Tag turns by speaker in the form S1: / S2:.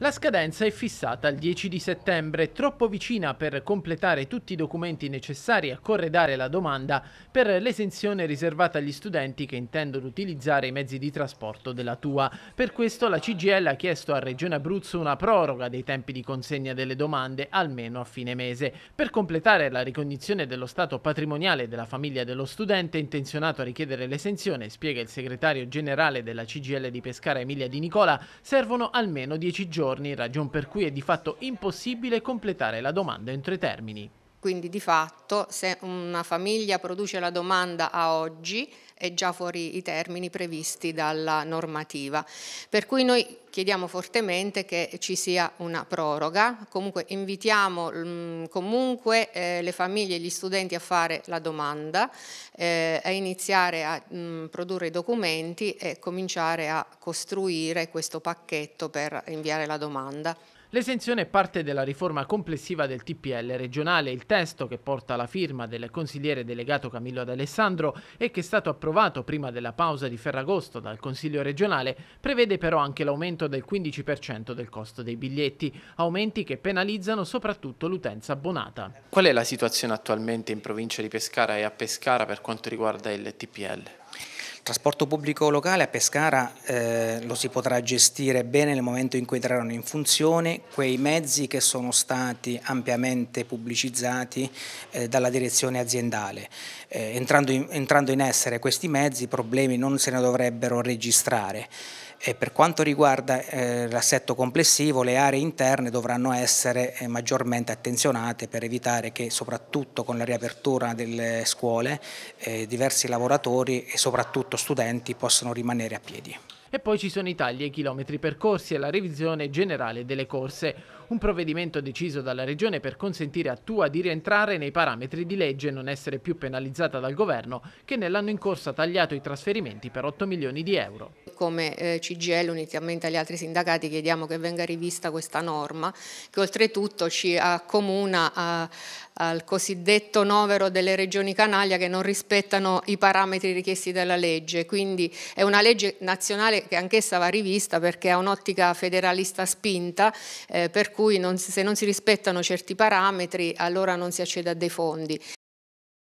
S1: La scadenza è fissata al 10 di settembre, troppo vicina per completare tutti i documenti necessari a corredare la domanda per l'esenzione riservata agli studenti che intendono utilizzare i mezzi di trasporto della TUA. Per questo la CGL ha chiesto a Regione Abruzzo una proroga dei tempi di consegna delle domande, almeno a fine mese. Per completare la ricognizione dello stato patrimoniale della famiglia dello studente intenzionato a richiedere l'esenzione, spiega il segretario generale della CGL di Pescara Emilia Di Nicola, servono almeno 10 giorni giorni, ragion per cui è di fatto impossibile completare la domanda entro i termini. Quindi di
S2: fatto se una famiglia produce la domanda a oggi è già fuori i termini previsti dalla normativa. Per cui noi chiediamo fortemente che ci sia una proroga, comunque invitiamo mm, comunque eh, le famiglie e gli studenti a fare la domanda, eh, a iniziare a mm, produrre i documenti e cominciare a costruire questo pacchetto per inviare la domanda.
S1: L'esenzione è parte della riforma complessiva del TPL regionale. Il testo che porta la firma del consigliere delegato Camillo D'Alessandro e che è stato approvato prima della pausa di Ferragosto dal Consiglio regionale prevede però anche l'aumento del 15% del costo dei biglietti, aumenti che penalizzano soprattutto l'utenza abbonata. Qual è la situazione attualmente in provincia di Pescara e a Pescara per quanto riguarda il TPL?
S3: trasporto pubblico locale a Pescara eh, lo si potrà gestire bene nel momento in cui entreranno in funzione quei mezzi che sono stati ampiamente pubblicizzati eh, dalla direzione aziendale. Eh, entrando, in, entrando in essere questi mezzi i problemi non se ne dovrebbero registrare. E per quanto riguarda eh, l'assetto complessivo, le aree interne dovranno essere eh, maggiormente attenzionate per evitare che soprattutto con la riapertura delle scuole eh, diversi lavoratori e soprattutto studenti possano rimanere a piedi.
S1: E poi ci sono i tagli ai chilometri percorsi e la revisione generale delle corse, un provvedimento deciso dalla Regione per consentire a Tua di rientrare nei parametri di legge e non essere più penalizzata dal Governo che nell'anno in corso ha tagliato i trasferimenti per 8 milioni di euro.
S2: Come eh, CGL unitamente agli altri sindacati chiediamo che venga rivista questa norma che oltretutto ci accomuna a, al cosiddetto novero delle regioni canaglia che non rispettano i parametri richiesti dalla legge, quindi è una legge nazionale regionale che anch'essa va rivista perché ha un'ottica federalista spinta, eh, per cui non, se non si rispettano certi parametri allora non si accede a dei fondi.